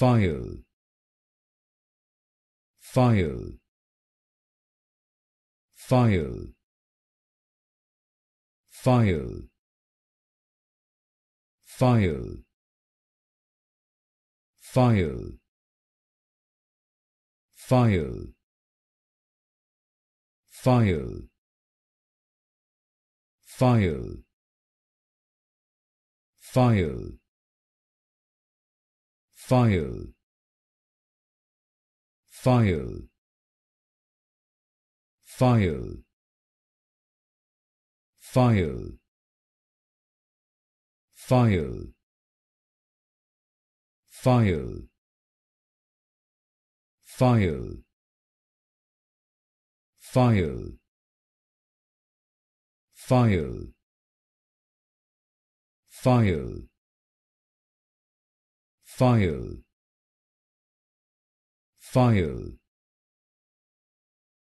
file file file file file file file file file file file file file file file file file file file file file file